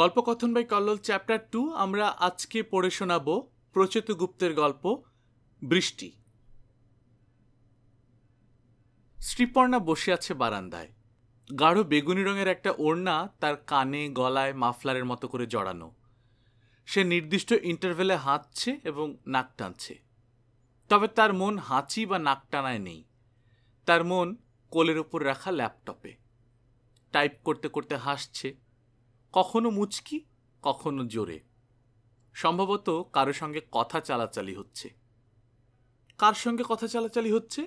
গল্পকথন by Kallol chapter two আমরা আজকে পড়ে শোনাব প্রচেত গুপ্তের গল্প বৃষ্টি শ্রীপর্ণা বসে আছে বারান্দায় গাঢ় বেগুনি রঙের একটা ওড়না তার কানে গলায় মাফলারের মতো করে জড়ানো সে নির্দিষ্ট ইন্টারভেলে হাঁটছে এবং নাক টানছে তবে তার মন হাঁচি বা নাক টানায় নেই তার মন কোলের ওপর রাখা ল্যাপটপে টাইপ করতে করতে হাসছে কখনো মুচকি কখনো জোরে সম্ভবত কারো সঙ্গে কথা চালাচালি হচ্ছে কার সঙ্গে কথা চালাচালি হচ্ছে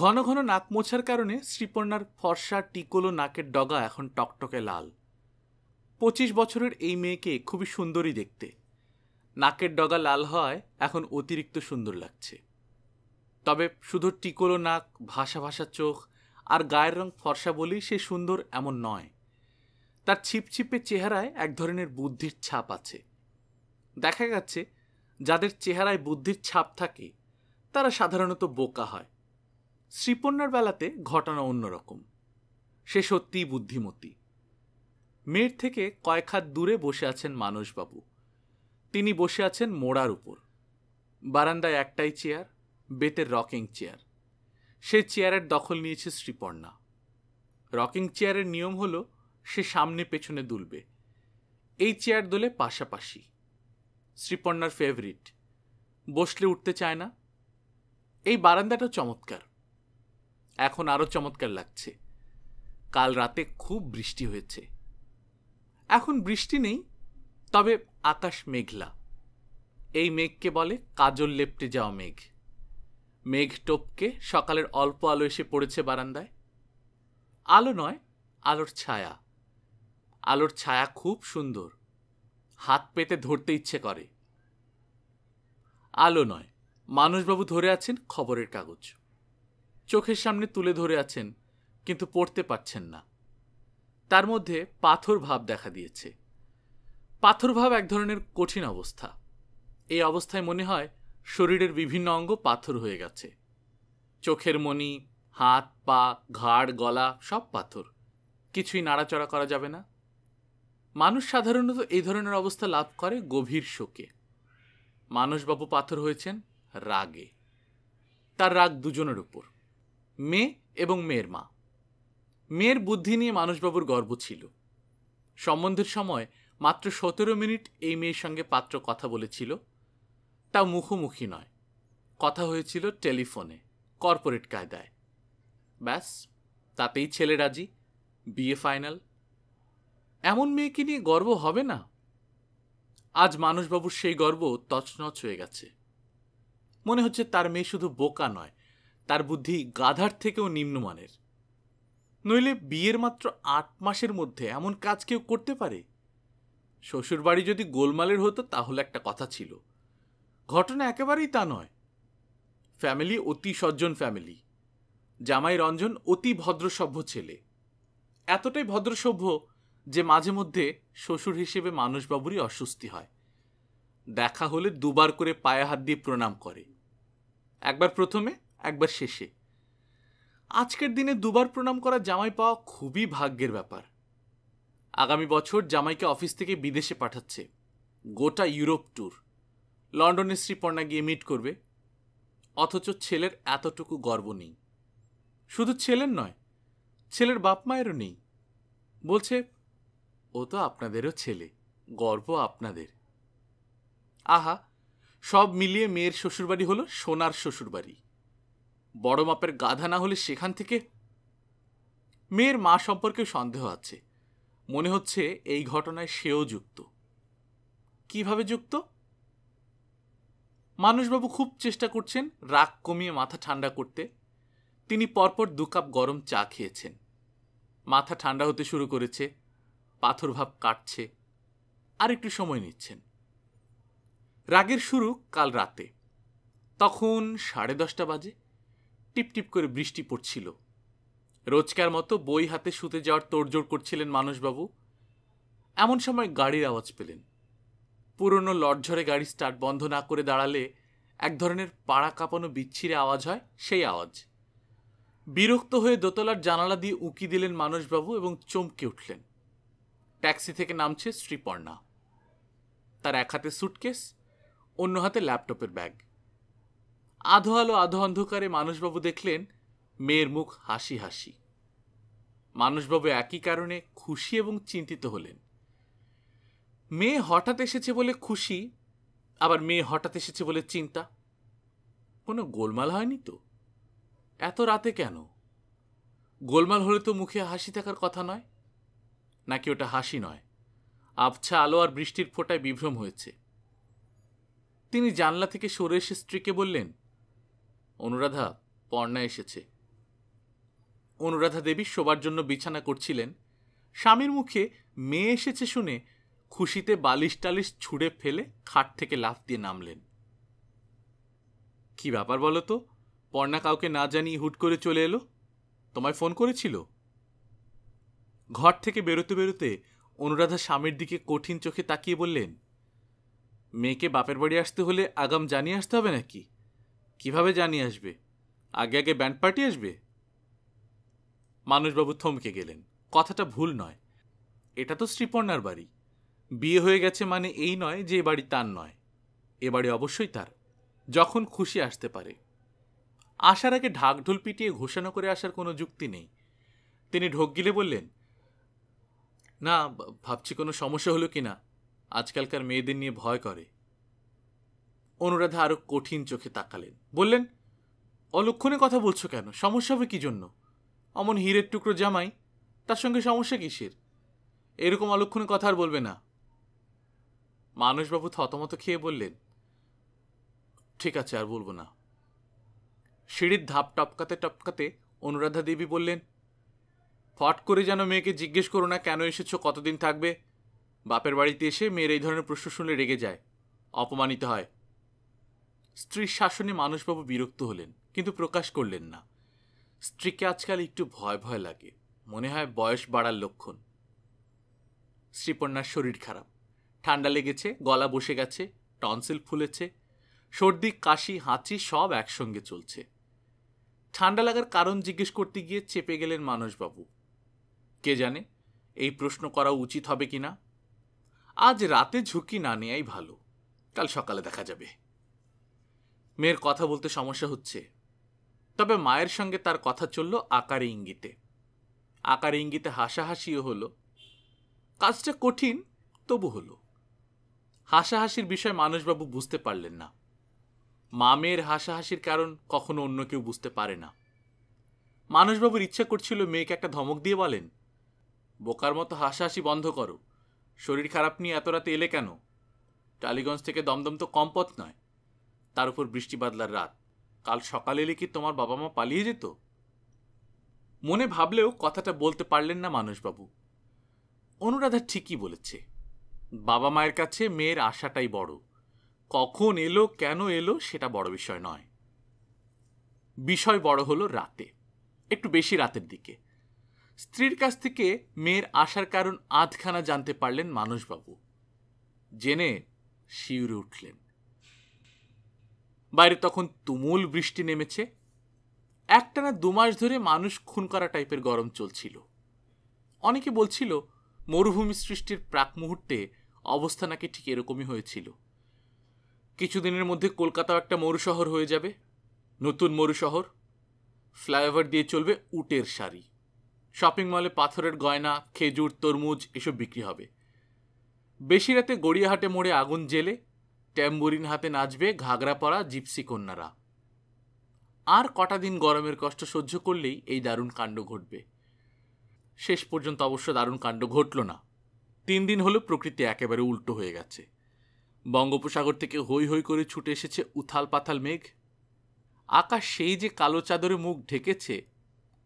ঘন ঘন নাক মোছার কারণে শ্রীপর্ণার ফর্সা টিকোলো নাকের ডগা এখন টকটকে লাল পঁচিশ বছরের এই মেয়েকে খুবই সুন্দরী দেখতে নাকের ডগা লাল হয় এখন অতিরিক্ত সুন্দর লাগছে তবে শুধু টিকোলো নাক ভাষা ভাষা চোখ আর গায়ের রং ফর্সা বলেই সে সুন্দর এমন নয় তার ছিপছিপে চেহারায় এক ধরনের বুদ্ধির ছাপ আছে দেখা গেছে যাদের চেহারায় বুদ্ধির ছাপ থাকে তারা সাধারণত বোকা হয় শ্রীপন্যার বেলাতে ঘটনা অন্যরকম সে সত্যিই বুদ্ধিমতী মেয়ের থেকে কয়েক হাত দূরে বসে আছেন মানসবাবু তিনি বসে আছেন মোড়ার উপর বারান্দায় একটাই চেয়ার বেতের রকিং চেয়ার সে চেয়ারের দখল নিয়েছে শ্রীপর্ণা রকিং চেয়ারের নিয়ম হলো সে সামনে পেছনে দুলবে এই চেয়ার দোলে পাশাপাশি শ্রীপর্ণার ফেভারিট বসলে উঠতে চায় না এই বারান্দাটা চমৎকার এখন আরও চমৎকার লাগছে কাল রাতে খুব বৃষ্টি হয়েছে এখন বৃষ্টি নেই তবে আকাশ মেঘলা এই মেঘকে বলে কাজল লেপটে যাওয়া মেঘ মেঘ টোপকে সকালের অল্প আলো এসে পড়েছে বারান্দায় আলো নয় আলোর ছায়া আলোর ছায়া খুব সুন্দর হাত পেতে ধরতে ইচ্ছে করে আলো নয় মানুষবাবু ধরে আছেন খবরের কাগজ চোখের সামনে তুলে ধরে আছেন কিন্তু পড়তে পারছেন না তার মধ্যে পাথর ভাব দেখা দিয়েছে পাথর ভাব এক ধরনের কঠিন অবস্থা এই অবস্থায় মনে হয় শরীরের বিভিন্ন অঙ্গ পাথর হয়ে গেছে চোখের মনি হাত পা ঘাড় গলা সব পাথর কিছুই নাড়াচড়া করা যাবে না মানুষ সাধারণত এই ধরনের অবস্থা লাভ করে গভীর শোকে মানসবাবু পাথর হয়েছেন রাগে তার রাগ দুজনের উপর মেয়ে এবং মেয়ের মা মেয়ের বুদ্ধি নিয়ে মানসবাবুর গর্ব ছিল সম্বন্ধের সময় মাত্র সতেরো মিনিট এই মেয়ের সঙ্গে পাত্র কথা বলেছিল তা মুখোমুখি নয় কথা হয়েছিল টেলিফোনে কর্পোরেট কায়দায় ব্যাস তাতেই ছেলে রাজি বিয়ে ফাইনাল এমন মেয়েকে নিয়ে গর্ব হবে না আজ মানুষবাবুর সেই গর্ব তছনছ হয়ে গেছে মনে হচ্ছে তার মেয়ে শুধু বোকা নয় তার বুদ্ধি গাধার থেকেও নিম্নমানের নইলে বিয়ের মাত্র আট মাসের মধ্যে এমন কাজ কেউ করতে পারে শ্বশুরবাড়ি যদি গোলমালের হতো তাহলে একটা কথা ছিল ঘটনা একেবারেই তা নয় ফ্যামিলি অতি সজ্জন ফ্যামিলি জামাই রঞ্জন অতি ভদ্রসভ্য ছেলে এতটাই ভদ্রসভ্য যে মাঝে মধ্যে শ্বশুর হিসেবে মানুষবাবুরই অস্বস্তি হয় দেখা হলে দুবার করে পায়ে হাত দিয়ে প্রণাম করে একবার প্রথমে একবার শেষে আজকের দিনে দুবার প্রণাম করা জামাই পাওয়া খুবই ভাগ্যের ব্যাপার আগামী বছর জামাইকে অফিস থেকে বিদেশে পাঠাচ্ছে গোটা ইউরোপ ট্যুর লন্ডনের শ্রীপর্ণা গিয়ে মিট করবে অথচ ছেলের এতটুকু গর্ব নেই শুধু ছেলের নয় ছেলের বাপ মায়েরও নেই বলছে ও তো আপনাদেরও ছেলে গর্ব আপনাদের আহা সব মিলিয়ে মেয়ের শ্বশুরবাড়ি হলো সোনার শ্বশুরবাড়ি বড় মাপের গাধা না হলে সেখান থেকে মেয়ের মা সম্পর্কে সন্দেহ আছে মনে হচ্ছে এই ঘটনায় সেও যুক্ত কিভাবে যুক্ত মানুষবাবু খুব চেষ্টা করছেন রাগ কমিয়ে মাথা ঠান্ডা করতে তিনি পরপর দু কাপ গরম চা খেয়েছেন মাথা ঠান্ডা হতে শুরু করেছে পাথর ভাব কাটছে আর একটু সময় নিচ্ছেন রাগের শুরু কাল রাতে তখন সাড়ে দশটা বাজে টিপটিপ করে বৃষ্টি পড়ছিল রোজকার মতো বই হাতে শুতে যাওয়ার তোড়জোড় করছিলেন মানুষবাবু এমন সময় গাড়ির আওয়াজ পেলেন পুরনো লটঝরে গাড়ি স্টার্ট বন্ধ না করে দাঁড়ালে এক ধরনের পাড়া কাঁপানো বিচ্ছিরে আওয়াজ হয় সেই আওয়াজ বিরক্ত হয়ে দোতলার জানালা দিয়ে উঁকি দিলেন মানুষবাবু এবং চমকে উঠলেন ট্যাক্সি থেকে নামছে শ্রীপর্ণা তার এক হাতে স্যুটকেস অন্য হাতে ল্যাপটপের ব্যাগ আধো আলো আধো অন্ধকারে মানুষবাবু দেখলেন মেয়ের মুখ হাসি হাসি মানুষবাবু একই কারণে খুশি এবং চিন্তিত হলেন মেয়ে হঠাৎ এসেছে বলে খুশি আবার মেয়ে হঠাৎ এসেছে বলে চিন্তা কোনো গোলমাল হয়নি তো এত রাতে কেন গোলমাল হলে তো মুখে হাসি থাকার কথা নয় নাকি ওটা হাসি নয় আবছা আলো আর বৃষ্টির ফোটায় বিভ্রম হয়েছে তিনি জানলা থেকে সরে এসে স্ত্রীকে বললেন অনুরাধা পর্ণা এসেছে অনুরাধা দেবী শোবার জন্য বিছানা করছিলেন স্বামীর মুখে মেয়ে এসেছে শুনে খুশিতে বালিশ টালিশ ছুঁড়ে ফেলে খাট থেকে লাফ দিয়ে নামলেন কি ব্যাপার বলো তো পর্ণা কাউকে না জানিয়ে হুট করে চলে এলো তোমায় ফোন করেছিল ঘর থেকে বেরোতে বেরোতে অনুরাধা স্বামীর দিকে কঠিন চোখে তাকিয়ে বললেন মেয়েকে বাপের বাড়ি আসতে হলে আগাম জানিয়ে আসতে হবে নাকি কিভাবে জানিয়ে আসবে আগে আগে ব্যান্ড পার্টি আসবে মানুষবাবু থমকে গেলেন কথাটা ভুল নয় এটা তো শ্রীপর্ণার বাড়ি বিয়ে হয়ে গেছে মানে এই নয় যে এ বাড়ি তার নয় এ বাড়ি অবশ্যই তার যখন খুশি আসতে পারে আসার আগে ঢাকঢোল পিটিয়ে ঘোষণা করে আসার কোনো যুক্তি নেই তিনি ঢোক গিলে বললেন না ভাবছি কোনো সমস্যা হলো কি না আজকালকার মেয়েদের নিয়ে ভয় করে অনুরাধা আরও কঠিন চোখে তাকালেন বললেন অলক্ষণে কথা বলছো কেন সমস্যা হবে কি জন্য অমন হীরের টুকরো জামাই তার সঙ্গে সমস্যা কিসের এরকম অলক্ষণে কথা আর বলবে না মানুষবাবু থতমত খেয়ে বললেন ঠিক আছে আর বলবো না সিঁড়ির ধাপ টপকাতে টপকাতে অনুরাধা দেবী বললেন হট করে যেন মেয়েকে জিজ্ঞেস করো না কেন এসেছ কতদিন থাকবে বাপের বাড়িতে এসে মেয়ের এই ধরনের প্রশ্ন শুনে রেগে যায় অপমানিত হয় স্ত্রীর শাসনে মানুষবাবু বিরক্ত হলেন কিন্তু প্রকাশ করলেন না স্ত্রীকে আজকাল একটু ভয় ভয় লাগে মনে হয় বয়স বাড়ার লক্ষণ শ্রীপন্যার শরীর খারাপ ঠান্ডা লেগেছে গলা বসে গেছে টনসিল ফুলেছে সর্দি কাশি হাঁচি সব একসঙ্গে চলছে ঠান্ডা লাগার কারণ জিজ্ঞেস করতে গিয়ে চেপে গেলেন মানুষবাবু কে জানে এই প্রশ্ন করা উচিত হবে কি না আজ রাতে ঝুঁকি না নেয়াই ভালো কাল সকালে দেখা যাবে মেয়ের কথা বলতে সমস্যা হচ্ছে তবে মায়ের সঙ্গে তার কথা চলল আকার ইঙ্গিতে আকার ইঙ্গিতে হাসাহাসিও হলো কাজটা কঠিন তবু হলো হাসাহাসির বিষয় মানুষবাবু বুঝতে পারলেন না মা মেয়ের হাসাহাসির কারণ কখনো অন্য কেউ বুঝতে পারে না মানুষবাবুর ইচ্ছা করছিল মেয়েকে একটা ধমক দিয়ে বলেন বোকার মতো হাসাহাসি বন্ধ করো শরীর খারাপ নিয়ে এত রাতে এলে কেন টালিগঞ্জ থেকে দমদম তো কম পথ নয় তার উপর বৃষ্টি বাদলার রাত কাল সকালে এলে কি তোমার বাবা মা পালিয়ে যেত মনে ভাবলেও কথাটা বলতে পারলেন না মানুষবাবু অনুরাধা ঠিকই বলেছে বাবা মায়ের কাছে মেয়ের আশাটাই বড় কখন এলো কেন এলো সেটা বড় বিষয় নয় বিষয় বড় হলো রাতে একটু বেশি রাতের দিকে স্ত্রীর কাছ থেকে মেয়ের আসার কারণ আধখানা জানতে পারলেন মানুষবাবু জেনে শিউরে উঠলেন বাইরে তখন তুমুল বৃষ্টি নেমেছে একটানা দুমাস ধরে মানুষ খুন করা টাইপের গরম চলছিল অনেকে বলছিল মরুভূমি সৃষ্টির প্রাক মুহূর্তে অবস্থা নাকি ঠিক এরকমই হয়েছিল কিছুদিনের মধ্যে কলকাতাও একটা মরুশহর হয়ে যাবে নতুন মরুশহর ফ্লাইওভার দিয়ে চলবে উটের শাড়ি শপিং মলে পাথরের গয়না খেজুর তরমুজ এসব বিক্রি হবে বেশি রাতে গড়িয়াহাটে মোড়ে আগুন জেলে ট্যাম্বুরিন হাতে নাচবে ঘাগরা পরা জিপসি কন্যারা আর কটা দিন গরমের কষ্ট সহ্য করলেই এই দারুণ কাণ্ড ঘটবে শেষ পর্যন্ত অবশ্য দারুণ কাণ্ড ঘটল না তিন দিন হলো প্রকৃতি একেবারে উল্টো হয়ে গেছে বঙ্গোপসাগর থেকে হৈ হৈ করে ছুটে এসেছে উথাল পাথাল মেঘ আকাশ সেই যে কালো চাদরে মুখ ঢেকেছে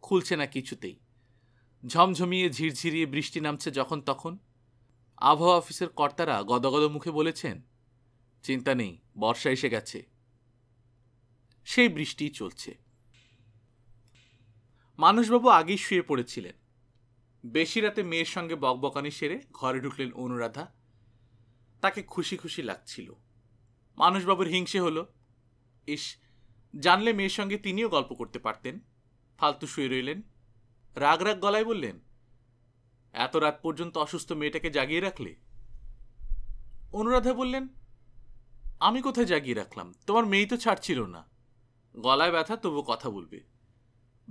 খুলছে না কিছুতেই ঝমঝমিয়ে ঝিরঝিরিয়ে বৃষ্টি নামছে যখন তখন আবহাওয়া অফিসের কর্তারা গদগদ মুখে বলেছেন চিন্তা নেই বর্ষা এসে গেছে সেই বৃষ্টিই চলছে মানুষবাবু আগেই শুয়ে পড়েছিলেন বেশি রাতে মেয়ের সঙ্গে বকবকানি সেরে ঘরে ঢুকলেন অনুরাধা তাকে খুশি খুশি লাগছিল মানুষবাবুর হিংসে হলো ইস জানলে মেয়ের সঙ্গে তিনিও গল্প করতে পারতেন ফালতু শুয়ে রইলেন রাগ রাগ গলায় বললেন এত রাত পর্যন্ত অসুস্থ মেয়েটাকে জাগিয়ে রাখলে অনুরাধা বললেন আমি কোথায় জাগিয়ে রাখলাম তোমার মেয়েই তো ছাড়ছিল না গলায় ব্যথা তবু কথা বলবে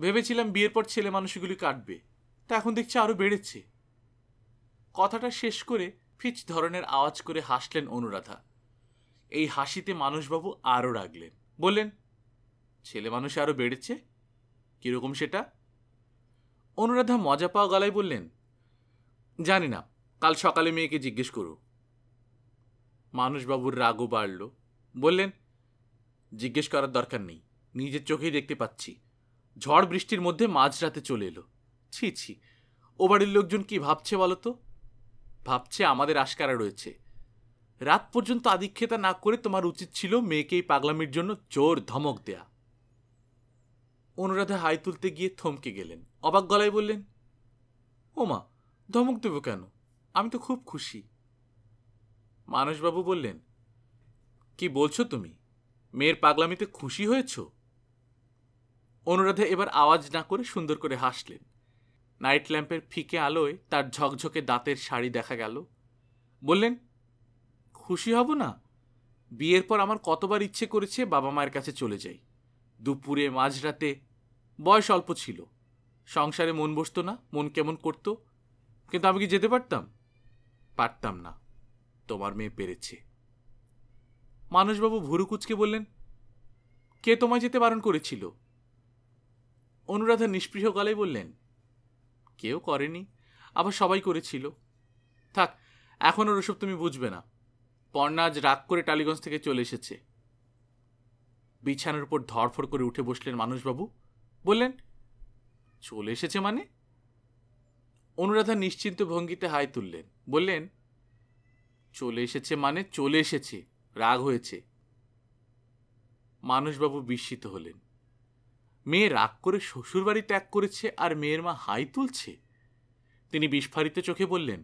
ভেবেছিলাম বিয়ের পর ছেলে মানুষগুলি কাটবে তা এখন দেখছি আরও বেড়েছে কথাটা শেষ করে ফিচ ধরনের আওয়াজ করে হাসলেন অনুরাধা এই হাসিতে মানুষবাবু আরও রাগলেন বললেন ছেলে মানুষ আরও বেড়েছে কীরকম সেটা অনুরাধা মজা পাওয়া গলায় বললেন জানি না কাল সকালে মেয়েকে জিজ্ঞেস করো মানুষবাবুর রাগও বাড়ল বললেন জিজ্ঞেস করার দরকার নেই নিজের চোখেই দেখতে পাচ্ছি ঝড় বৃষ্টির মধ্যে মাঝরাতে চলে এলো ছি ছি ও বাড়ির লোকজন কি ভাবছে বলো তো ভাবছে আমাদের আশকারা রয়েছে রাত পর্যন্ত আদিক্ষেতা না করে তোমার উচিত ছিল মেয়েকে এই পাগলামির জন্য জোর ধমক দেয়া অনুরাধা হাই তুলতে গিয়ে থমকে গেলেন অবাক গলায় বললেন ওমা ধমক দেব কেন আমি তো খুব খুশি মানসবাবু বললেন কি বলছো তুমি মেয়ের পাগলামিতে খুশি হয়েছ অনুরাধা এবার আওয়াজ না করে সুন্দর করে হাসলেন নাইট ল্যাম্পের ফিকে আলোয় তার ঝকঝকে দাঁতের শাড়ি দেখা গেল বললেন খুশি হব না বিয়ের পর আমার কতবার ইচ্ছে করেছে বাবা মায়ের কাছে চলে যাই দুপুরে মাঝরাতে বয়স অল্প ছিল সংসারে মন বসতো না মন কেমন করত কিন্তু আমি কি যেতে পারতাম পারতাম না তোমার মেয়ে পেরেছে মানুষবাবু ভুরু কুচকে বললেন কে তোমায় যেতে বারণ করেছিল অনুরাধা নিষ্পৃহ গলায় বললেন কেউ করেনি আবার সবাই করেছিল থাক এখন ওর ওসব তুমি বুঝবে না পর্ণা আজ রাগ করে টালিগঞ্জ থেকে চলে এসেছে বিছানার উপর ধরফর করে উঠে বসলেন মানুষবাবু বললেন চলে এসেছে মানে অনুরাধা নিশ্চিন্ত ভঙ্গিতে হাই তুললেন বললেন চলে এসেছে মানে চলে এসেছে রাগ হয়েছে মানুষবাবু বিস্মিত হলেন মেয়ে রাগ করে শ্বশুরবাড়ি ত্যাগ করেছে আর মেয়ের মা হাই তুলছে তিনি বিস্ফারিত চোখে বললেন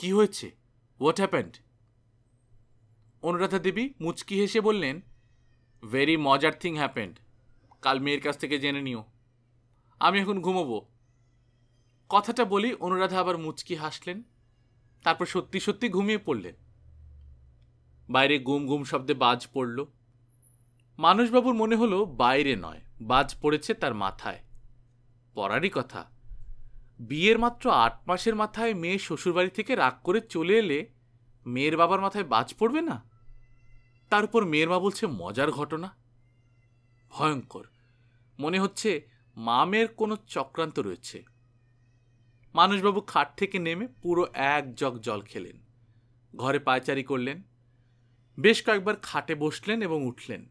কি হয়েছে হোয়াট হ্যাপেন্ড অনুরাধা দেবী মুচকি হেসে বললেন ভেরি মজার থিং হ্যাপেন্ড কাল মেয়ের কাছ থেকে জেনে নিও আমি এখন ঘুমোবো কথাটা বলি অনুরাধা আবার মুচকি হাসলেন তারপর সত্যি সত্যি ঘুমিয়ে পড়লেন বাইরে গুম গুম শব্দে বাজ পড়ল মানুষবাবুর মনে হলো বাইরে নয় বাজ পড়েছে তার মাথায় পড়ারই কথা বিয়ের মাত্র আট মাসের মাথায় মেয়ে শ্বশুরবাড়ি থেকে রাগ করে চলে এলে মেয়ের বাবার মাথায় বাজ পড়বে না তার উপর মেয়ের মা বলছে মজার ঘটনা ভয়ঙ্কর মনে হচ্ছে মামের কোনো চক্রান্ত রয়েছে মানুষবাবু খাট থেকে নেমে পুরো এক জগ জল খেলেন ঘরে পায়চারি করলেন বেশ কয়েকবার খাটে বসলেন এবং উঠলেন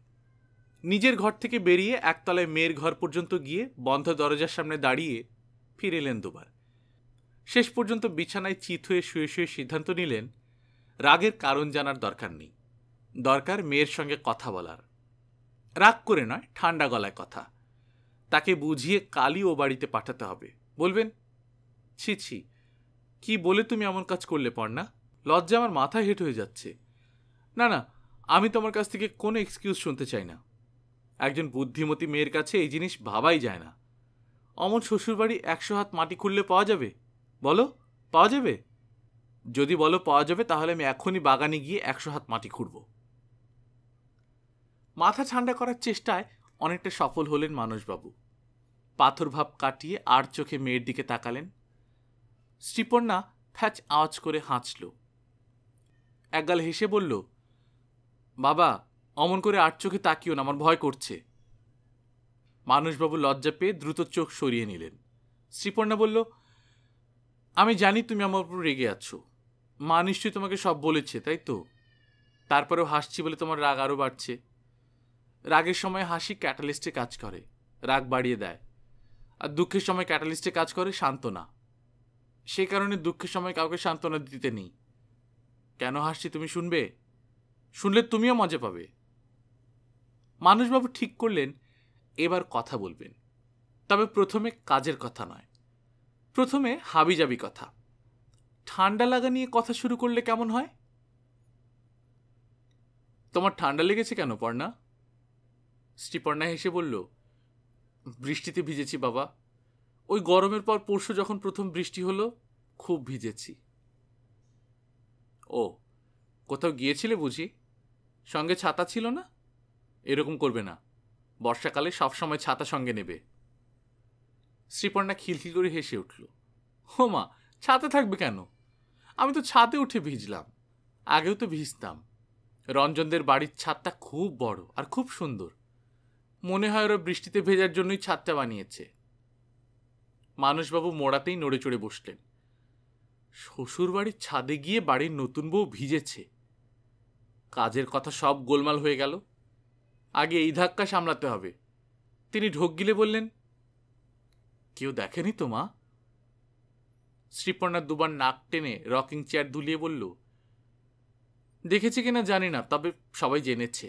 নিজের ঘর থেকে বেরিয়ে একতলায় মেয়ের ঘর পর্যন্ত গিয়ে বন্ধ দরজার সামনে দাঁড়িয়ে ফিরে এলেন দুবার শেষ পর্যন্ত বিছানায় চিত হয়ে শুয়ে শুয়ে সিদ্ধান্ত নিলেন রাগের কারণ জানার দরকার নেই দরকার মেয়ের সঙ্গে কথা বলার রাগ করে নয় ঠান্ডা গলায় কথা তাকে বুঝিয়ে কালই ও বাড়িতে পাঠাতে হবে বলবেন ছি ছি কি বলে তুমি এমন কাজ করলে না লজ্জা আমার মাথা হেঁট হয়ে যাচ্ছে না না আমি তোমার কাছ থেকে কোনো এক্সকিউজ শুনতে চাই না একজন বুদ্ধিমতী মেয়ের কাছে এই জিনিস ভাবাই যায় না অমন শ্বশুরবাড়ি একশো হাত মাটি খুললে পাওয়া যাবে বলো পাওয়া যাবে যদি বলো পাওয়া যাবে তাহলে আমি এখনই বাগানে গিয়ে একশো হাত মাটি খুঁড়বো মাথা ঠান্ডা করার চেষ্টায় অনেকটা সফল হলেন মানসবাবু পাথর ভাব কাটিয়ে আর চোখে মেয়ের দিকে তাকালেন শ্রীপর্ণা ঠ্যাচ আওয়াজ করে হাঁচল একগাল হেসে বলল বাবা অমন করে আট চোখে তাকিও না আমার ভয় করছে মানুষবাবু লজ্জা পেয়ে দ্রুত চোখ সরিয়ে নিলেন শ্রীপর্ণা বলল আমি জানি তুমি আমার উপর রেগে আছো মা নিশ্চয়ই তোমাকে সব বলেছে তাই তো তারপরেও হাসছি বলে তোমার রাগ আরও বাড়ছে রাগের সময় হাসি ক্যাটালিস্টে কাজ করে রাগ বাড়িয়ে দেয় আর দুঃখের সময় ক্যাটালিস্টে কাজ করে সান্ত্বনা সে কারণে দুঃখের সময় কাউকে সান্ত্বনা দিতে নেই কেন হাসছি তুমি শুনবে শুনলে তুমিও মজা পাবে মানুষবাবু ঠিক করলেন এবার কথা বলবেন তবে প্রথমে কাজের কথা নয় প্রথমে হাবিজাবি কথা ঠান্ডা লাগা নিয়ে কথা শুরু করলে কেমন হয় তোমার ঠান্ডা লেগেছে কেন পর্ণা স্টিপর্ণা হেসে বলল বৃষ্টিতে ভিজেছি বাবা ওই গরমের পর পরশু যখন প্রথম বৃষ্টি হলো খুব ভিজেছি ও কোথাও গিয়েছিলে বুঝি সঙ্গে ছাতা ছিল না এরকম করবে না বর্ষাকালে সবসময় ছাতা সঙ্গে নেবে শ্রীপর্ণা খিলখিল করে হেসে উঠল হোমা ছাতা থাকবে কেন আমি তো ছাতে উঠে ভিজলাম আগেও তো ভিজতাম রঞ্জনদের বাড়ির ছাদটা খুব বড় আর খুব সুন্দর মনে হয় ওরা বৃষ্টিতে ভেজার জন্যই ছাদটা বানিয়েছে মানুষবাবু মোড়াতেই নড়ে চড়ে বসলেন শ্বশুরবাড়ির ছাদে গিয়ে বাড়ির নতুন বউ ভিজেছে কাজের কথা সব গোলমাল হয়ে গেল আগে এই ধাক্কা সামলাতে হবে তিনি ঢোক গিলে বললেন কেউ দেখেনি তো মা শ্রীপর্ণা দুবার নাক টেনে রকিং চেয়ার দুলিয়ে বলল দেখেছে কিনা জানি না তবে সবাই জেনেছে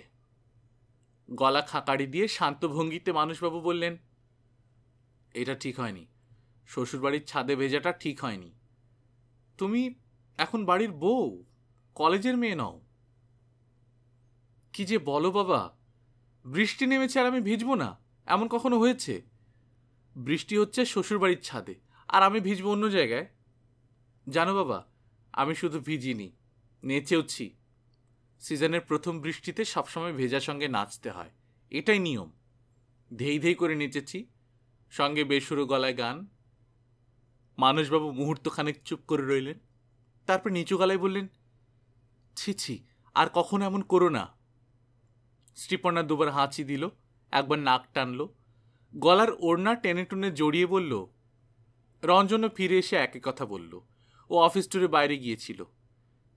গলা খাঁকাড়ি দিয়ে শান্ত ভঙ্গিতে মানুষবাবু বললেন এটা ঠিক হয়নি শ্বশুরবাড়ির ছাদে ভেজাটা ঠিক হয়নি তুমি এখন বাড়ির বউ কলেজের মেয়ে নও কি যে বলো বাবা বৃষ্টি নেমেছে আর আমি ভিজবো না এমন কখনো হয়েছে বৃষ্টি হচ্ছে শ্বশুরবাড়ির ছাদে আর আমি ভিজবো অন্য জায়গায় জানো বাবা আমি শুধু ভিজিনি নেচেওছি সিজনের প্রথম বৃষ্টিতে সবসময় ভেজার সঙ্গে নাচতে হয় এটাই নিয়ম ধেই ধেই করে নেচেছি সঙ্গে বেসুরো গলায় গান মানুষবাবু মুহূর্তখানেক চুপ করে রইলেন তারপর নিচু গলায় বললেন ছি ছি আর কখনো এমন করো না শ্রীপর্ণা দুবার হাঁচি দিল একবার নাক টানল গলার ওড়না টেনে টুনে জড়িয়ে বলল রঞ্জনও ফিরে এসে একই কথা বলল ও অফিস টুরে বাইরে গিয়েছিল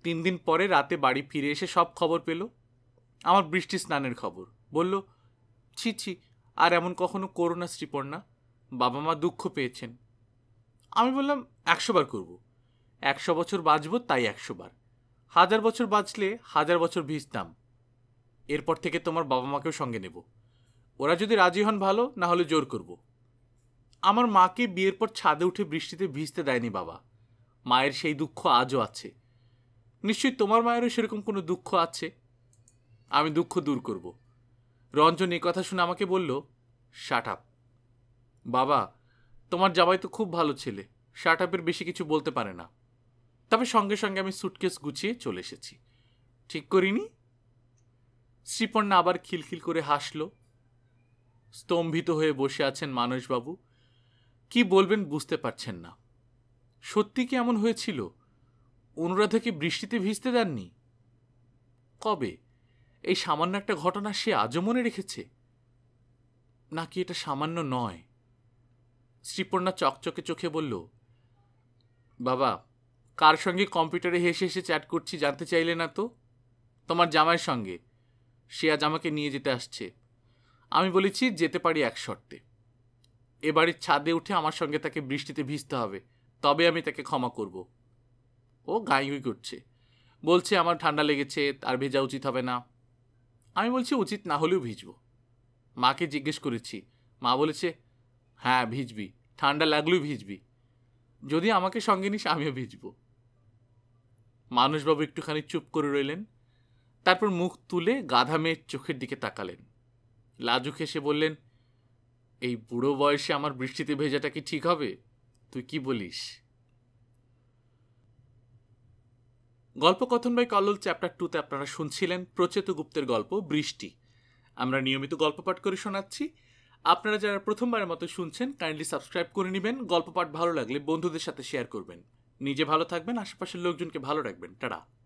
তিন দিন পরে রাতে বাড়ি ফিরে এসে সব খবর পেল আমার বৃষ্টি স্নানের খবর বলল ছি ছি আর এমন কখনো করো না শ্রীপর্ণা বাবা মা দুঃখ পেয়েছেন আমি বললাম একশোবার করবো একশো বছর বাঁচব তাই একশোবার হাজার বছর বাঁচলে হাজার বছর ভিজতাম এরপর থেকে তোমার বাবা মাকেও সঙ্গে নেব ওরা যদি রাজি হন ভালো না হলে জোর করব আমার মাকে বিয়ের পর ছাদে উঠে বৃষ্টিতে ভিজতে দেয়নি বাবা মায়ের সেই দুঃখ আজও আছে নিশ্চয়ই তোমার মায়েরও সেরকম কোনো দুঃখ আছে আমি দুঃখ দূর করব রঞ্জন এই কথা শুনে আমাকে বলল শাট আপ বাবা তোমার জামাই তো খুব ভালো ছেলে শার্ট আপের বেশি কিছু বলতে পারে না তবে সঙ্গে সঙ্গে আমি সুটকেস গুছিয়ে চলে এসেছি ঠিক করিনি শ্রীপর্ণা আবার খিলখিল করে হাসল স্তম্ভিত হয়ে বসে আছেন মানসবাবু কি বলবেন বুঝতে পারছেন না সত্যি কি এমন হয়েছিল অনুরাধে কি বৃষ্টিতে ভিজতে দেননি কবে এই সামান্য একটা ঘটনা সে আজও মনে রেখেছে নাকি এটা সামান্য নয় শ্রীপর্ণা চকচকে চোখে বলল বাবা কার সঙ্গে কম্পিউটারে হেসে হেসে চ্যাট করছি জানতে চাইলে না তো তোমার জামাইয়ের সঙ্গে সে আজ আমাকে নিয়ে যেতে আসছে আমি বলেছি যেতে পারি এক শর্তে এবারের ছাদে উঠে আমার সঙ্গে তাকে বৃষ্টিতে ভিজতে হবে তবে আমি তাকে ক্ষমা করবো ও গাইগুই করছে বলছে আমার ঠান্ডা লেগেছে তার ভেজা উচিত হবে না আমি বলছি উচিত না হলেও ভিজব মাকে জিজ্ঞেস করেছি মা বলেছে হ্যাঁ ভিজবি ঠান্ডা লাগলেও ভিজবি যদি আমাকে সঙ্গে নিস আমিও ভিজব মানুষবাবু একটুখানি চুপ করে রইলেন তারপর মুখ তুলে গাধা মেয়ের চোখের দিকে তাকালেন লাজুক এসে বললেন এই বুড়ো বয়সে আমার বৃষ্টিতে ভেজাটা কি ঠিক হবে তুই কি বলিস গল্পকথন বাই কল্লোল চ্যাপ্টার টুতে আপনারা শুনছিলেন প্রচেত গুপ্তের গল্প বৃষ্টি আমরা নিয়মিত গল্প পাঠ করে শোনাচ্ছি আপনারা যারা প্রথমবারের মতো শুনছেন কাইন্ডলি সাবস্ক্রাইব করে নেবেন গল্প পাঠ ভালো লাগলে বন্ধুদের সাথে শেয়ার করবেন নিজে ভালো থাকবেন আশেপাশের লোকজনকে ভালো রাখবেন টাটা